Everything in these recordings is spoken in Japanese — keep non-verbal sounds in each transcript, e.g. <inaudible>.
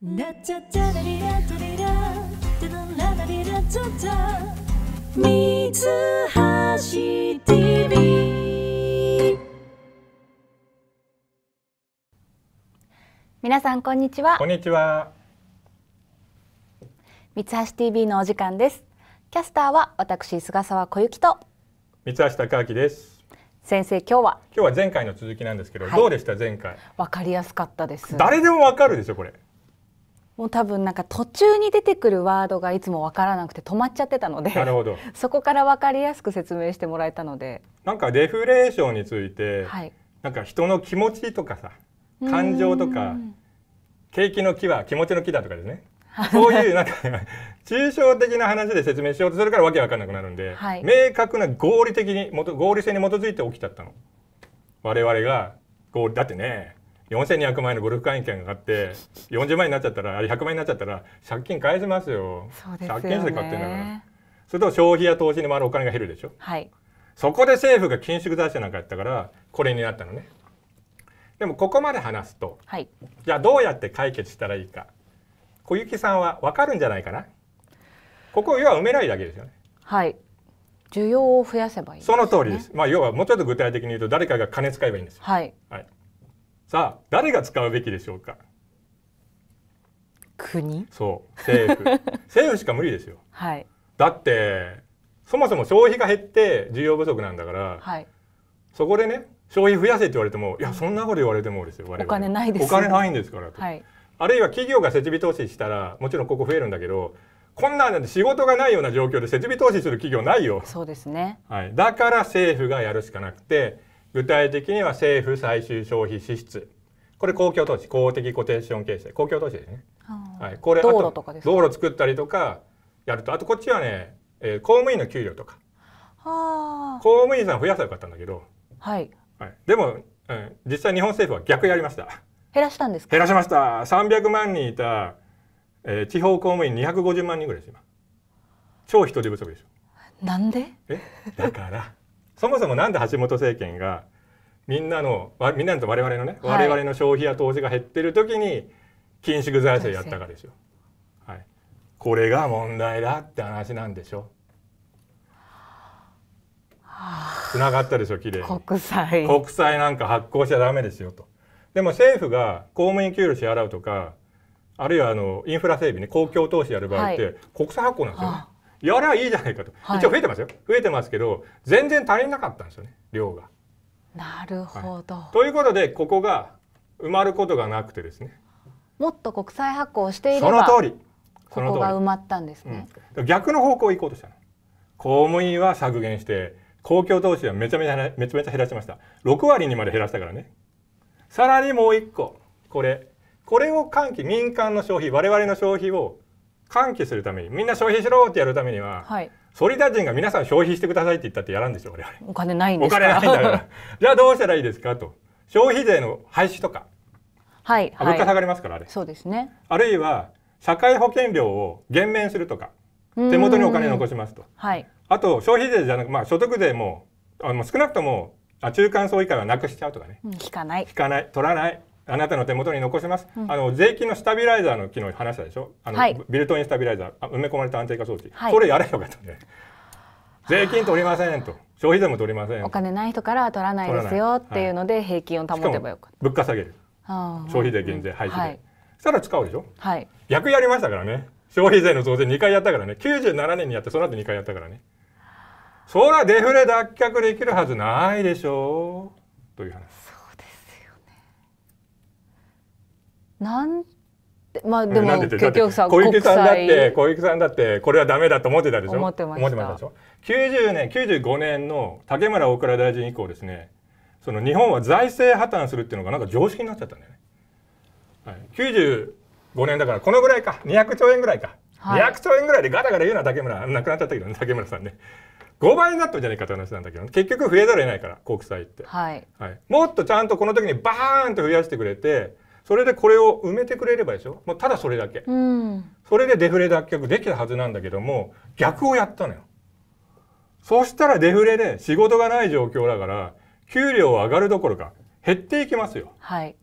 ラチャチャラリラチャリラテラ皆さんこんにちはこんにちは三橋 TV のお時間ですキャスターは私菅沢小雪と三橋貴明です先生今日は今日は前回の続きなんですけど、はい、どうでした前回わかりやすかったです誰でもわかるでしょこれもう多分なんか途中に出てくるワードがいつも分からなくて止まっちゃってたのでなるほど <laughs> そこから分かりやすく説明してもらえたのでなんかデフレーションについて、はい、なんか人の気持ちとかさ感情とか景気の気は気持ちの気だとかですねそういうなんか <laughs> 抽象的な話で説明しようとするからわけわかんなくなるんで、はい、明確な合理的に合理性に基づいて起きちゃったの我々が合理だってね4200万円のゴルフ会員権があって40万円になっちゃったらあれ100万円になっちゃったら借金返しますよ、ね、借金して買ってんだからそれと消費や投資に回るお金が減るでしょ、はい、そこで政府が緊縮財政なんかやったからこれになったのねでもここまで話すと、はい、じゃあどうやって解決したらいいか小雪さんは分かるんじゃないかなここ要は埋めないだけですよねはい需要を増やせばいい、ね、その通りですまあ要はもうちょっと具体的に言うと誰かが金使えばいいんですはい、はいさあ誰が使うべきでしょうか国そう政府 <laughs> 政府しか無理ですよ、はい、だってそもそも消費が減って需要不足なんだから、はい、そこでね消費増やせって言われてもいやそんなこと言われてもですよ我々お金ないです、ね、お金ないんですからと、はい、あるいは企業が設備投資したらもちろんここ増えるんだけどこんな仕事がないような状況で設備投資する企業ないよそうですね、はい、だから政府がやるしかなくて具体的には政府最終消費支出これ公共投資公的コテーション形成公共投資ですね、はい、これ道路とかです道路作ったりとかやるとあとこっちはね、えー、公務員の給料とかは公務員さん増やせばよかったんだけど、はいはい、でも、うん、実際日本政府は逆やりました減らしたんです減らしました300万人いた、えー、地方公務員250万人ぐらいです今超人手不足でしょなんでえだからそもそもなんで橋本政権がみんなのみんなと我々のね、はい、我々の消費や投資が減ってる時に緊縮財政やったかですよ。はい、これが問題だって話なんでしょ。つながったでしょきれいに国債国債なんか発行しちゃダメですよとでも政府が公務員給料支払うとかあるいはあのインフラ整備ね公共投資やる場合って、はい、国債発行なんですよ、やればいいじゃないかと、はい、一応増えてますよ増えてますけど全然足りなかったんですよね量が。なるほど、はい、ということでここが埋まることがなくてですねもっと国際発行していればその通りここが埋まったんですね、うん、逆の方向行こうとした公務員は削減して公共投資はめちゃめちゃめちゃめちゃ減らしました6割にまで減らしたからねさらにもう一個これこれを喚起民間の消費我々の消費を喚起するためにみんな消費しろってやるためには、はい、総理大臣が皆さん消費してくださいって言ったってやらんでしょ我々お金ないんですかお金ないんだから <laughs> じゃあどうしたらいいですかと消費税の廃止とか、はい、物価下がりますからあれそうですねあるいは社会保険料を減免するとか手元にお金残しますと、はい、あと消費税じゃなく、まあ、所得税もあの少なくともあ中間層以下はなくしちゃうとかね引かない引かない取らないあなたの手元に残します、うん、あの税金のスタビライザーの機能話したでしょあの、はい、ビルトインスタビライザー埋め込まれた安定化装置、はい、それやればよかったね税金取りませんと消費税も取りませんお金ない人からは取らないですよっていうので平均を保てばよかった、はい、物価下げる消費税減税廃止税、うんはい、したら使うでしょ、はい、逆やりましたからね消費税の増税2回やったからね97年にやってその後2回やったからねそらデフレ脱却できるはずないでしょうという話なんてまあでも結局さ小池さんだって小池さんだってこれはダメだと思ってたでしょ思ってましたでしょ90年95年の竹村大蔵大臣以降ですねその日本は財政破綻するっていうのがなんか常識になっちゃったんだよね、はい、95年だからこのぐらいか200兆円ぐらいか、はい、200兆円ぐらいでガタガタ言うな竹村なくなっちゃったけどね竹村さんね5倍になったんじゃないかって話なんだけど、結局増えざるを得ないから国債って、はい、はい、もっとちゃんとこの時にバーンと増やしてくれてそれでこれを埋めてくれればですよもうただそれだけ、うん、それでデフレ脱却できたはずなんだけども逆をやったのよそしたらデフレで仕事がない状況だから給料は上がるどころか減っていきますよはい、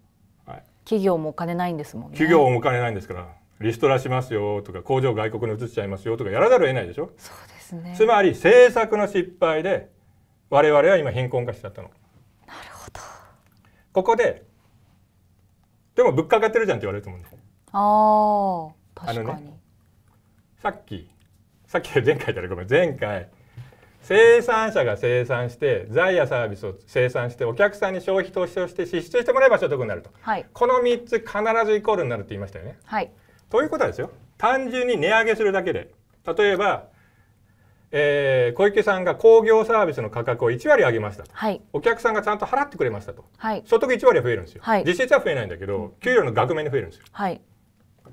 はい、企業もお金ないんですもんね企業もお金ないんですからリストラしますよとか工場外国に移しちゃいますよとかやらざるを得ないでしょそうですねつまり政策の失敗で我々は今貧困化しちゃったのなるほどここででも物価上がってるじゃんって言われると思うんよ。ああ確かに、ね、さっきさっき前回だねごめん前回生産者が生産して財やサービスを生産してお客さんに消費投資をして支出してもらえば所得になると、はい、この3つ必ずイコールになるって言いましたよね。はい、ということはですよ単純に値上げするだけで例えばえー、小池さんが工業サービスの価格を1割上げましたと、はい、お客さんがちゃんと払ってくれましたと、はい、所得1割は増えるんですよ、はい、実質は増えないんだけど、給料の額面で増えるんですよ、はい、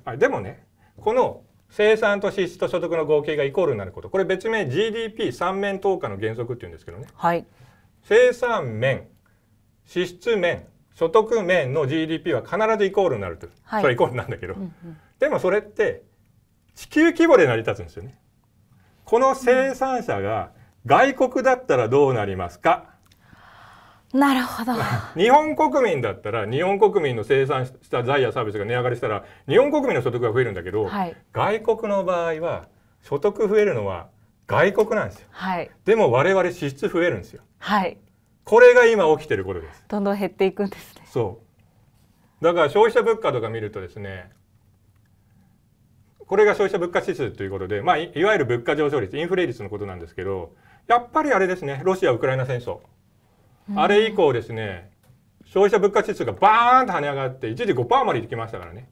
あでもねこの生産と支出と所得の合計がイコールになることこれ別名 GDP3 面等価の原則っていうんですけどね、はい、生産面支出面所得面の GDP は必ずイコールになると、はい、それイコールなんだけど、うんうん、でもそれって地球規模で成り立つんですよねこの生産者が外国だったらどうなりますか、なるほど <laughs> 日本国民だったら日本国民の生産した財やサービスが値上がりしたら日本国民の所得が増えるんだけど、はい、外国の場合は所得増えるのは外国なんですよ、はい、でも我々支出増えるんですよ、はい、これが今起きてることですどんどん減っていくんですねそうだから消費者物価とか見るとですねこれが消費者物価指数ということで、まあ、いわゆる物価上昇率、インフレ率のことなんですけど、やっぱりあれですね、ロシア・ウクライナ戦争。あれ以降ですね、消費者物価指数がバーンと跳ね上がって、一時5%まできましたからね。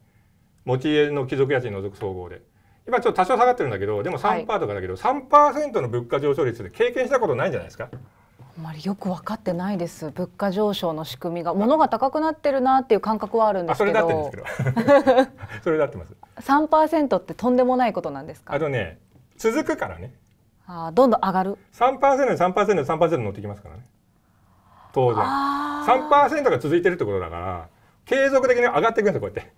持ち家の貴族家賃除く総合で。今ちょっと多少下がってるんだけど、でも3%とかだけど、はい、3%の物価上昇率で経験したことないんじゃないですか。あまりよく分かってないです物価上昇の仕組みが物が高くなってるなっていう感覚はあるんですけどそれだってます3%ってとんでもないことなんですかあとね続くからねあどんどん上がる3%に 3%3% 3%乗ってきますからね当然3%が続いてるってことだから継続的に上がっていくんですこうやって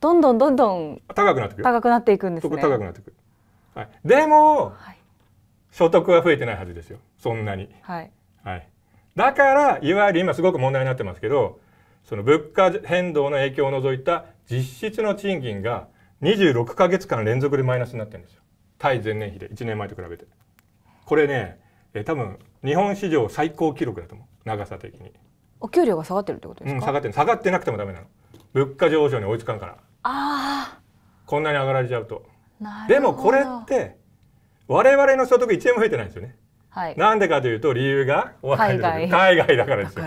どんどんどんどん高くなっていく高くなっていくんですね高くなっていく、はい、でも、はい所得は増えてないはずですよそんなに、はい、はい、だからいわゆる今すごく問題になってますけどその物価変動の影響を除いた実質の賃金が26か月間連続でマイナスになってるんですよ対前年比で1年前と比べてこれねえ多分日本史上最高記録だと思う長さ的にお給料が下がってるってことですか、うん、下がって下がってなくてもダメなの物価上昇に追いつかんからああこんなに上がられちゃうとなでもこれって我々の所得1円も増えてないんですよね。はい、なんでかというと理由が海外海外だからですよ。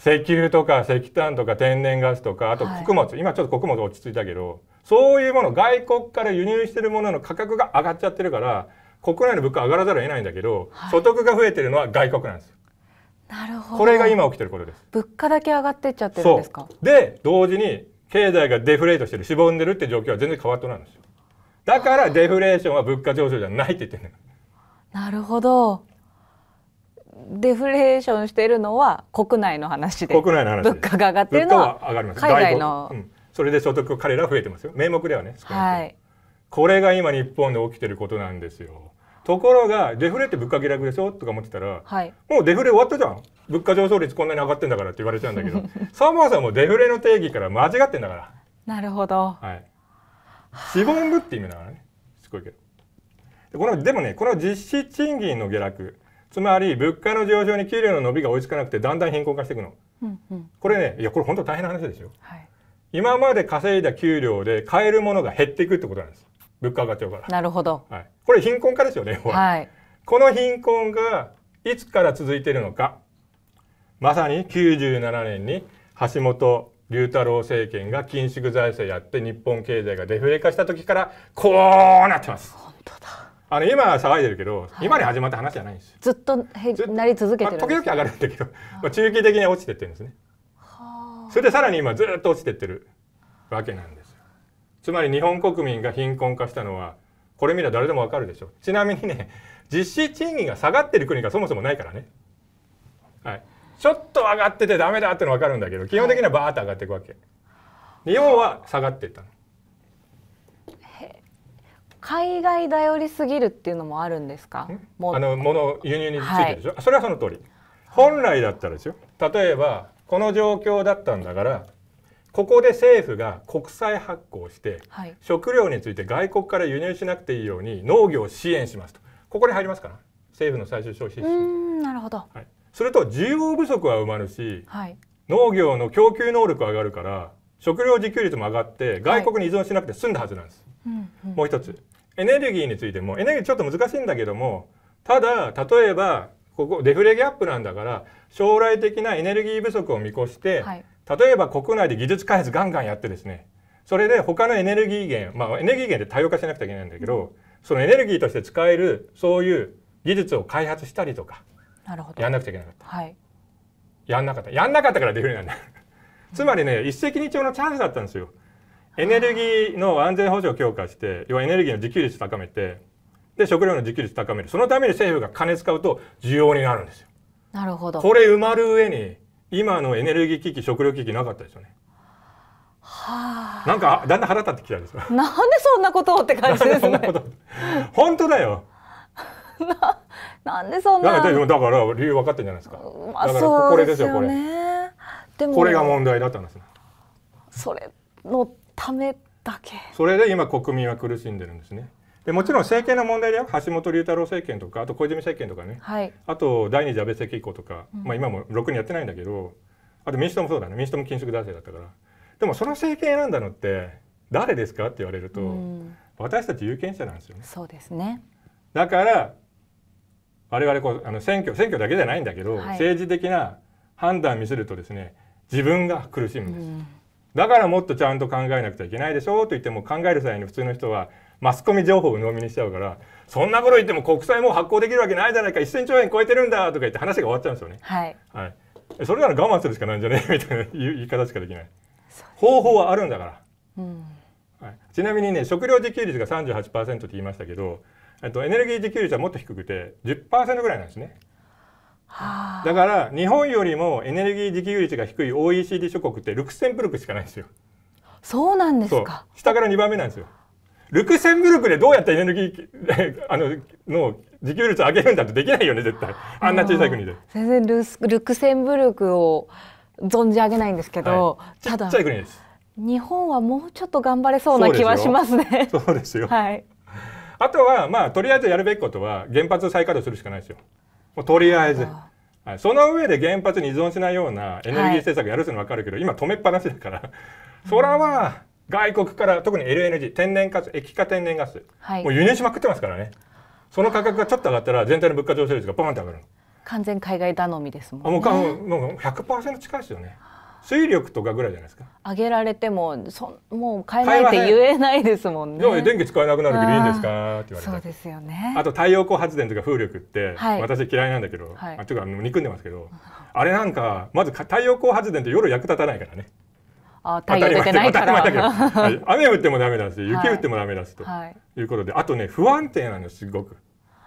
石油とか石炭とか天然ガスとかあと穀物、はい、今ちょっと穀物落ち着いたけどそういうもの外国から輸入してるものの価格が上がっちゃってるから国内の物価上がらざるを得ないんだけど、はい、所得が増えてるのは外国なんですよ。なるほどこれが今起きてることです。物価だけ上がってっちゃってるんですかで同時に経済がデフレートしてるしぼんでるって状況は全然変わっとないんですよ。だからデフレーションは物価上昇じゃないって言ってるなるほどデフレーションしているのは国内の話で国内の話物価が上がってるのは海外の、うん、それで所得彼ら増えてますよ名目ではね、はい、これが今日本で起きてることなんですよところがデフレって物価下落でしょとか思ってたら、はい、もうデフレ終わったじゃん物価上昇率こんなに上がってんだからって言われちゃうんだけど <laughs> サモアさんもデフレの定義から間違ってんだからなるほど、はい、しぼむって意味なのねすごいけどでこのでもねこの実質賃金の下落つまり物価の上昇に給料の伸びが追いつかなくてだんだん貧困化していくの、うんうん、これねいやこれ本当大変な話ですよ、はい、今まで稼いだ給料で買えるものが減っていくってことなんです物価上がっちゃうからなるほど、はい、これ貧困化ですよね、はい、この貧困がいつから続いてるのかまさに97年に橋本龍太郎政権が緊縮財政やって日本経済がデフレ化した時からこうなってます。本当だあの今騒いでるけど、はい、今に始まった話じゃないんですずっとへずなり続けてる、まあ、時々上がるんだけど、まあ、中期的に落ちてってるんですね。それでさらに今ずっと落ちてってるわけなんですつまり日本国民が貧困化したのはこれ見れば誰でもわかるでしょう。ちなみにね実質賃金が下がってる国がそもそもないからね。はい、ちょっと上がっててダメだっての分かるんだけど基本的にはバーッと上がっていくわけ。日本は下がっていったの。海外頼りすぎるっていうのもあるんですか。あの物輸入についてでしょ。はい、それはその通り。本来だったらですよ。例えばこの状況だったんだからここで政府が国債発行して、はい、食料について外国から輸入しなくていいように農業を支援しますとここに入りますから政府の最終消費支出なるほど、はい、すると需要不足は埋まるし、はい、農業の供給能力が上がるから食料自給率も上がって外国に依存しなくて済んだはずなんです、はいもう一つエネルギーについてもエネルギーちょっと難しいんだけどもただ例えばここデフレギャップなんだから将来的なエネルギー不足を見越して、はい、例えば国内で技術開発ガンガンやってですねそれで他のエネルギー源まあエネルギー源って多様化しなくちゃいけないんだけど、うん、そのエネルギーとして使えるそういう技術を開発したりとかなるほどやんなくちゃいけなかった、はい、やんなかったやんなかったからデフレなんつまりね、一石二鳥のチャンスだったんですよエネルギーの安全保障を強化して要はエネルギーの自給率高めてで食料の自給率高めるそのために政府が金使うと需要になるんですよなるほどこれ埋まる上に今のエネルギー危機食料危機なかったですよねはあ、なんかだんだん腹立ってきたんですよ。なんでそんなことって感じですね。<laughs> 本当だよ。なんでそんなだかだから理由分かってんじゃないですか、まあ、だからこれですよ、ね、これでもこれが問題だったんですそれのためだけそれで今国民は苦しんでるんですねでもちろん政権の問題で橋本龍太郎政権とかあと小泉政権とかね、はい、あと第二次安倍政権以降とか、うん、まあ、今もろくにやってないんだけどあと民主党もそうだね民主党も緊縮財政だったからでもその政権選んだのって誰ですかって言われると、うん、私たち有権者なんですよね。そうですねだから我々こうあの選挙選挙だけじゃないんだけど、はい、政治的な判断見せるとですね自分が苦しむんです、うん、だからもっとちゃんと考えなくちゃいけないでしょうと言っても考える際に普通の人はマスコミ情報を鵜呑みにしちゃうからそんなこと言っても国債も発行できるわけないじゃないか1,000兆円超えてるんだとか言って話が終わっちゃうんですよね。はい、はい、それなら我慢するしかないんじゃね <laughs> みたいな言い方しかできない。方法はあるんだから、うんはい、ちなみにね食料自給率が38%って言いましたけどえっと、エネルギー自給率はもっと低くて10%ぐらいなんですね。だから日本よりもエネルギー自給率が低い OECD 諸国ってルクセンブルクしかないんですよ。そうなんですか。下から2番目なんですよ。ルクセンブルクでどうやってエネルギー <laughs> あのの自給率上げるんだってできないよね絶対あんな小さい国で。全然ルルクセンブルクを存じ上げないんですけど、はい、ただ日本はもうちょっと頑張れそうな気はしますね。そうですよ。<laughs> はい。あとはまあとりあえずやるべきことは原発を再稼働するしかないですよもうとりあえず。はい、その上で原発に依存しないようなエネルギー政策やるの分かるけど、はい、今止めっぱなしだから、それは外国から特に LNG 天然ガス液化天然ガス、はい、もう輸入しまくってますからねその価格がちょっと上がったら全体の物価上昇率がポンと上がる完全海外頼みですもんねもうもう100%近いですよね水力とかぐらいじゃないですか上げられてもそもう買えないって言えないですもんね電気使えなくなるけどいいんですかって言われてそうですよねあと太陽光発電とか風力って、はい、私嫌いなんだけど、はい、あというか憎んでますけどあれなんかまず太陽光発電って夜役立たないからねあ太陽出てないからはい、雨降ってもダメだし雪降ってもダメだし、ということであとね不安定なのすごく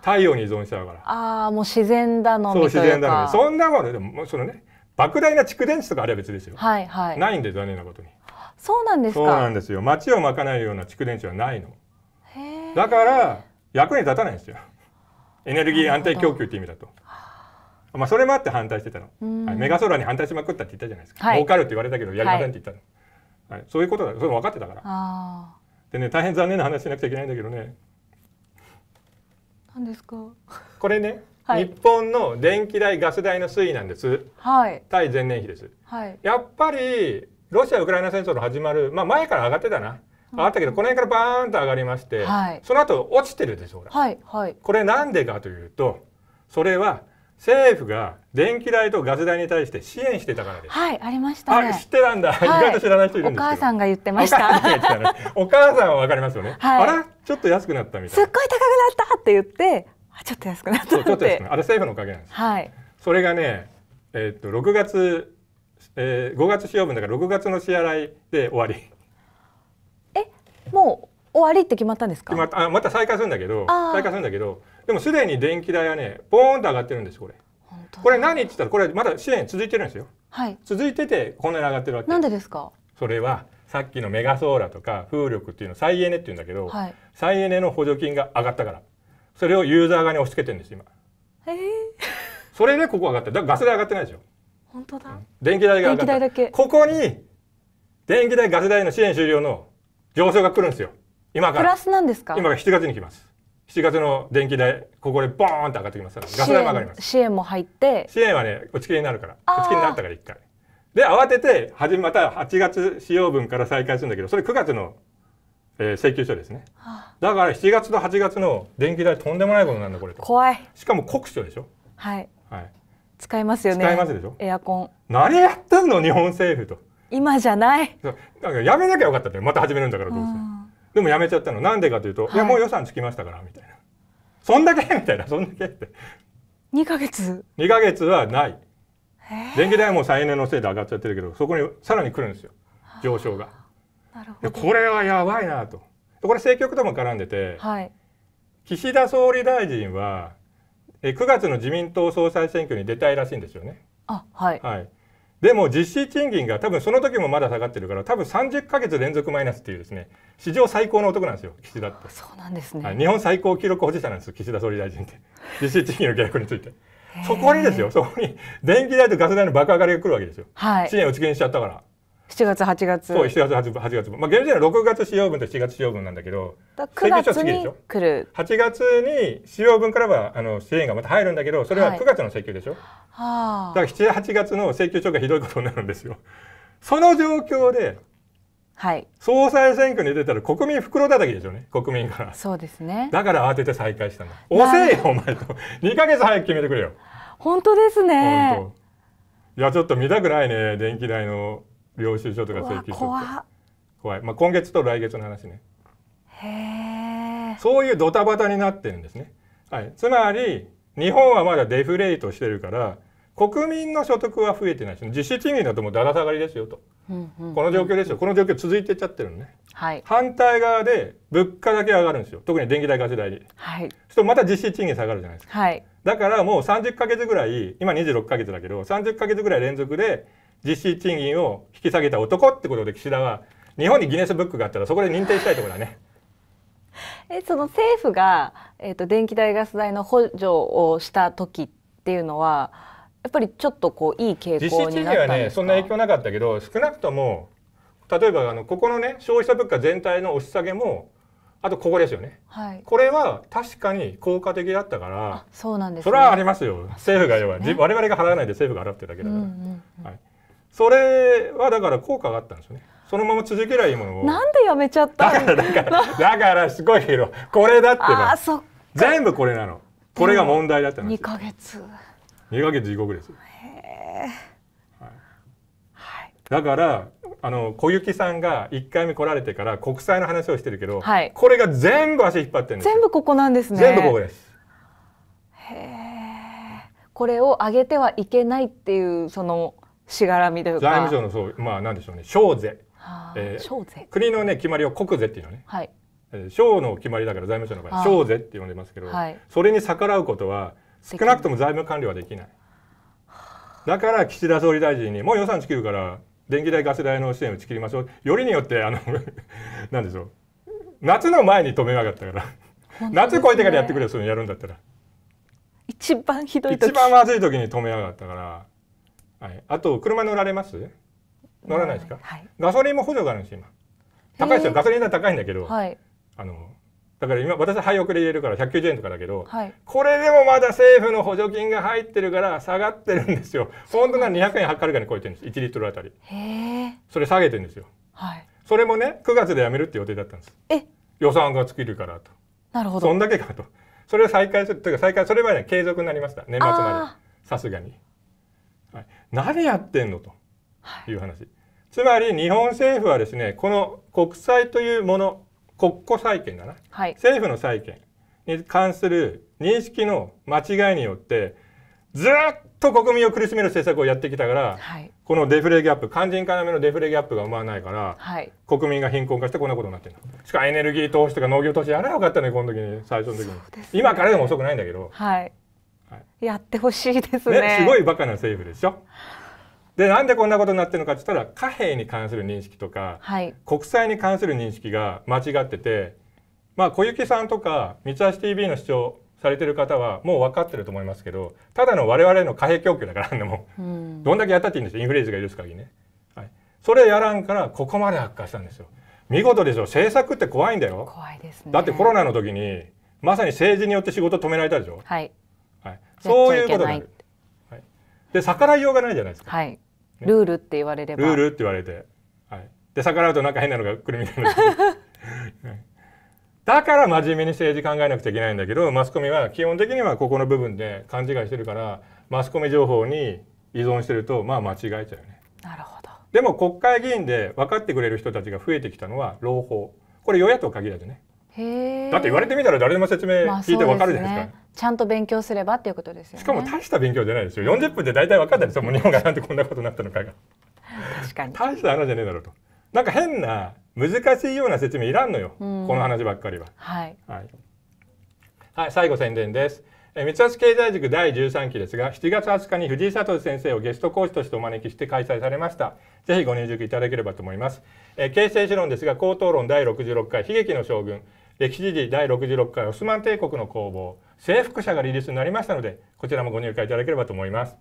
太陽に依存しちゃうからああもう自然だのそう自然だのそんなものでもそのね莫大な蓄電池とかあれば別ですよ、はいはい、ないんで残念なことにそうなんですかそうなんですよ町をまかないような蓄電池はないのだから役に立たないんですよエネルギー安定供給って意味だとまあそれもあって反対してたの、はい、メガソーラーに反対しまくったって言ったじゃないですか、はい、儲かるって言われたけどやりませんって言ったの、はい、はい、そういうことだそれ分かってたからでね大変残念な話しなくちゃいけないんだけどね何ですかこれね日本の電気代ガス代の推移なんです、はい、対前年比です、はい、やっぱりロシア・ウクライナ戦争の始まる、まあ、前から上がってたな、上がったけどこの辺からバーンと上がりまして、はい、その後落ちてるでしょうが、はいはい、これなんでかというとそれは政府が電気代とガス代に対して支援してたからです。はい、ありました、ね、あ、知ってたんだ。はい、意外と知らない人いるんですお母さんが言ってました。お母さんはわかりますよね。はい、あら、ちょっと安くなったみたいな。すっごい高くなったって言って、ちょっと安くなったそうちょっと安くあれ政府のおかげなんです、はい、それがね、えー、っと6月、えー、5月使用分だから6月の支払いで終わりえもう終わりって決まったんですかまあまた再開するんだけど再開するんだけどでもすでに電気代はねポーンと上がってるんですこれこれ何って言ったらこれまだ支援続いてるんですよ、はい、続いててこんなに上がってるわけなんでですかそれはさっきのメガソーラーとか風力っていうの再エネっていうんだけど、はい、再エネの補助金が上がったからそれをユーザー側に押し付けてんです今へえそれでここ上がってだからガス代上がってないでしょ本当だ、うん、電気代が上がったここに電気代ガス代の支援終了の上昇が来るんですよ今からプラスなんですか今が7月に来ます7月の電気代ここでボーンと上がってきますガス代も上がります支援も入って支援はね打ち切りになるから打ち切りになったから1回で慌ててはじまた8月使用分から再開するんだけどそれ9月のえー、請求書ですね、だから7月と8月の電気代とんでもないことなんだこれと怖いしかも酷暑でしょはい、はい、使いますよね使いますでしょエアコン何やってんの日本政府と今じゃないだからやめなきゃよかったってまた始めるんだからどうする。でもやめちゃったのなんでかというと、はい、いやもう予算つきましたからみたいなそんだけ <laughs> みたいなそんだけって2か月2か月はない電気代も再エネのせいで上がっちゃってるけどそこにさらに来るんですよ上昇がなるほどこれはやばいなとこれ政局とも絡んでて、はい、岸田総理大臣はえ9月の自民党総裁選挙に出たいらしいんですよね。あはい、はい、でも実質賃金が多分その時もまだ下がってるから多分30か月連続マイナスっていうですね史上最高の男なんですよ岸田ってそうなんですね、はい、日本最高記録保持者なんです岸田総理大臣って <laughs> 実質賃金の下落についてそこにですよそこに電気代とガス代の爆上がりが来るわけですよ、はい、支援を打ち切りにしちゃったから7月8月そう7月 8, 8月まあ現在は6月使用分と7月使用分なんだけどだ9月に来る8月に使用分からはあの支援がまた入るんだけどそれは9月の請求でしょ、はい、だから78月の請求書がひどいことになるんですよその状況ではい、総裁選挙に出たら国民袋叩きでしょうね国民からそうですねだから慌てて再開したの遅いよお前と2か月早く決めてくれよ本当ですねいやちょっと見たくないね電気代の領収書とか請求書怖怖い、まあ、今月と来月の話ねへそういうドタバタになってるんですね、はい、つまり日本はまだデフレートしてるから国民の所得は増えてないし実質賃金だともうだだ下がりですよと、うんうん、この状況ですよこの状況続いてっちゃってるのね、はい、反対側で物価だけ上がるんですよ特に電気代ガス代で、はい、そうまた実質賃金下がるじゃないですか、はい、だからもう30か月ぐらい今26か月だけど30か月ぐらい連続で実質賃金を引き下げた男ってことで岸田は日本にギネスブックがあったらそこで認定したいところだね。<laughs> えその政府が、えーと、電気代ガス代の補助をした時っていうのはやっぱりちょっとこういい傾向になったんですか実質賃金はねそんな影響なかったけど少なくとも例えばあのここのね消費者物価全体の押し下げもあとここですよね、はい、これは確かに効果的だったからそうなんです、ね、それはありますよ政府が要は、ね、我々が払わないで政府が払ってるだけだから。うんうんうんはいそれはだから効果があったんですよね。そのまま続けりゃいいものを。なんでやめちゃっただからだからだからすごいけこれだってばあそっ全部これなの。これが問題だったんです。2ヶ月。2ヶ月地獄です。へえ、はい。はい。だからあの小雪さんが1回目来られてから国債の話をしてるけど、はい、これが全部足引っ張ってるんです全部ここなんですね。全部ここです。へえ。これを上げてはいけないっていうその。しがらみというか財務省のそうまあなんでしょうね省税、はあ、国のね決まりを国税っていうのね、はい、えー、省の決まりだから財務省の場合、省税って呼んでますけど、はい、それに逆らうことは少なくとも財務官僚はできないだから岸田総理大臣にもう予算地切るから電気代ガス代の支援を打ち切りましょうよりによってあの <laughs> なんでしょう夏の前に止めなかったから、ね、夏越えてからやってくれよそのやるんだったら一番ひどい時一番まずい時に止めやがったからはい、あと車乗られます乗らないですか、はい、ガソリンも補助があるんです今高いですよガソリンは高いんだけど、はい、あのだから今私は廃屋で入れるから190円とかだけど、はい、これでもまだ政府の補助金が入ってるから下がってるんですよ本当なら200円はかるかに超えてるんです1リットルあたりそれ下げてるんですよ、はい、それもね9月でやめるって予定だったんですえ予算が尽きるからとなるほどそんだけかとそれを再開するというか再開それはね継続になりました年末までさすがに何やってんのという話、はい、つまり日本政府はですねこの国債というもの国庫債権だな、はい、政府の債権に関する認識の間違いによってずっと国民を苦しめる政策をやってきたから、はい、このデフレギャップ肝心要のデフレギャップが生まないから、はい、国民が貧困化してこんなことになってるしかもエネルギー投資とか農業投資やらなかったねこの時に最初の時に、ね、今からでも遅くないんだけど、はい、やってほしいですね、ね、すごいバカな政府でしょでなんでこんなことになってるのかって言ったら貨幣に関する認識とか、はい、国債に関する認識が間違ってて、まあ、小雪さんとか三橋 TV の主張されてる方はもう分かってると思いますけどただの我々の貨幣供給だからあんもうん、どんだけやったっていいんですよインフレズが許す限りね、はい、それやらんからここまで悪化したんですよ見事でしょ政策って怖いんだよ怖いです、ね、だってコロナの時にまさに政治によって仕事止められたでしょ、はい、はい、そういうことなる、はい、で逆らいようがないじゃないですか、はい、ね、ルールって言われればルールって言われて、はい、で逆らうとなんか変なのが来るみたいな <laughs> だから真面目に政治考えなくちゃいけないんだけどマスコミは基本的にはここの部分で勘違いしてるからマスコミ情報に依存してるとまあ間違えちゃうよね。なるほどでも国会議員で分かってくれる人たちが増えてきたのは朗報これ与野党限らずねだって言われてみたら誰でも説明聞いて分かるじゃないですか。まあちゃんと勉強すればっていうことですよねしかも大した勉強じゃないですよ40分で大体分かったんですよもう日本がなんでこんなことになったのかが確かに大した話じゃねえだろうとなんか変な難しいような説明いらんのよ、この話ばっかりははい、はい、はい、最後宣伝ですえ三橋経済塾第13期ですが7月20日に藤井聡先生をゲスト講師としてお招きして開催されましたぜひご入塾いただければと思います、え形成理論ですが高等論第66回悲劇の将軍歴史時第66回オスマン帝国の工房征服者がリリースになりましたのでこちらもご入会いただければと思います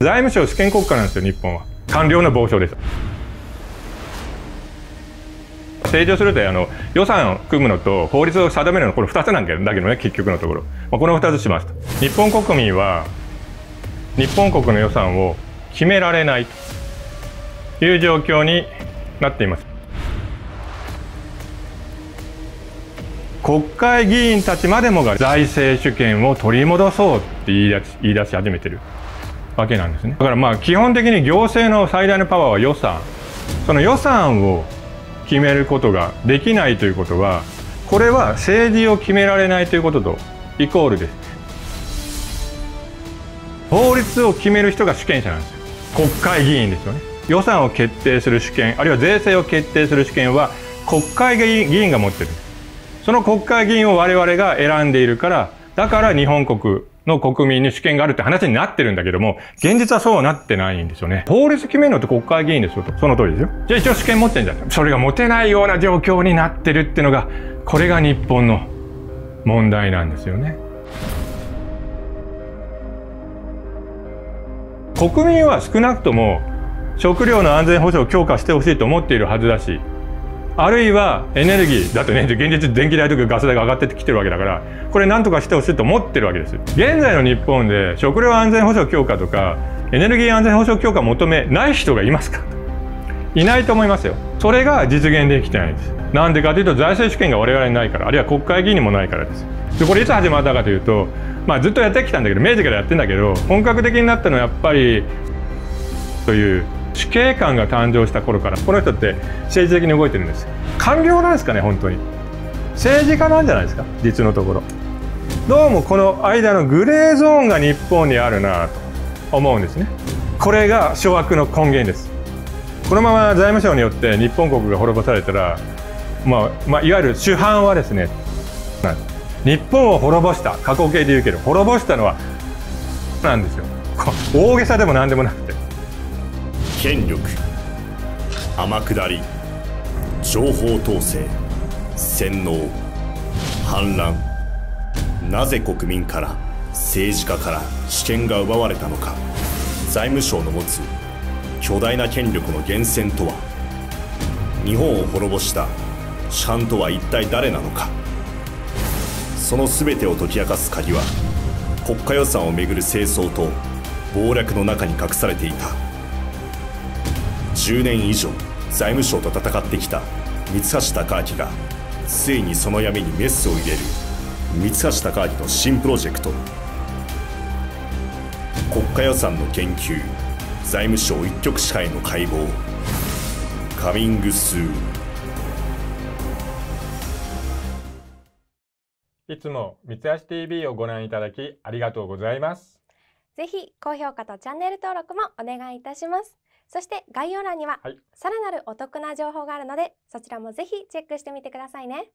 財務省主権国家なんですよ日本は官僚の傍聴です政治するとあの予算を組むのと法律を定めるのこれ2つなんけどだけどね結局のところ、まあ、この2つしますと日本国民は日本国の予算を決められないという状況になっています国会議員たちまでもが財政主権を取り戻そうって言い出し言い出し始めてるわけなんですねだからまあ基本的に行政の最大のパワーは予算その予算を決めることができないということはこれは政治を決められないということとイコールです法律を決める人が主権者なんですよ国会議員ですよね予算を決定する主権あるいは税制を決定する主権は国会議員が持ってるんですその国会議員を我々が選んでいるから、だから日本国の国民に主権があるって話になってるんだけども、現実はそうなってないんですよね。法律決めるのって国会議員ですよと。その通りですよ。じゃあ一応主権持ってんじゃん。それが持てないような状況になってるっていうのが、これが日本の問題なんですよね。国民は少なくとも食料の安全保障を強化してほしいと思っているはずだしあるいはエネルギーだってね現実電気代とかガス代が上がってきてるわけだからこれ何とかしてほしいと思ってるわけです現在の日本で食料安全保障強化とかエネルギー安全保障強化求めない人がいますかいないと思いますよそれが実現できてないんですなんでかというと財政主権が我々にないからあるいは国会議員にもないからですでこれいつ始まったかというと、まあ、ずっとやってきたんだけど明治からやってんだけど本格的になったのはやっぱりという主刑官が誕生した頃からこの人って政治的に動いてるんです官僚なんですかね本当に政治家なんじゃないですか実のところどうもこの間のグレーゾーンが日本にあるなと思うんですねこれが諸悪の根源ですこのまま財務省によって日本国が滅ぼされたら、まあ、まあ、いわゆる主犯はですね日本を滅ぼした過去形で言うけど滅ぼしたのはなんですよ大げさでも何でもなく権力天下り情報統制洗脳反乱なぜ国民から政治家から主権が奪われたのか財務省の持つ巨大な権力の源泉とは日本を滅ぼしたシャンとは一体誰なのかその全てを解き明かす鍵は国家予算をめぐる清掃と暴略の中に隠されていた。10年以上財務省と戦ってきた三橋貴明がついにその闇にメスを入れる三橋貴明の新プロジェクト国家予算の研究財務省一極支配の解剖カミングスーいつも三橋 TV をご覧いただきありがとうございますぜひ高評価とチャンネル登録もお願いいたしますそして概要欄にはさらなるお得な情報があるので、そちらもぜひチェックしてみてくださいね。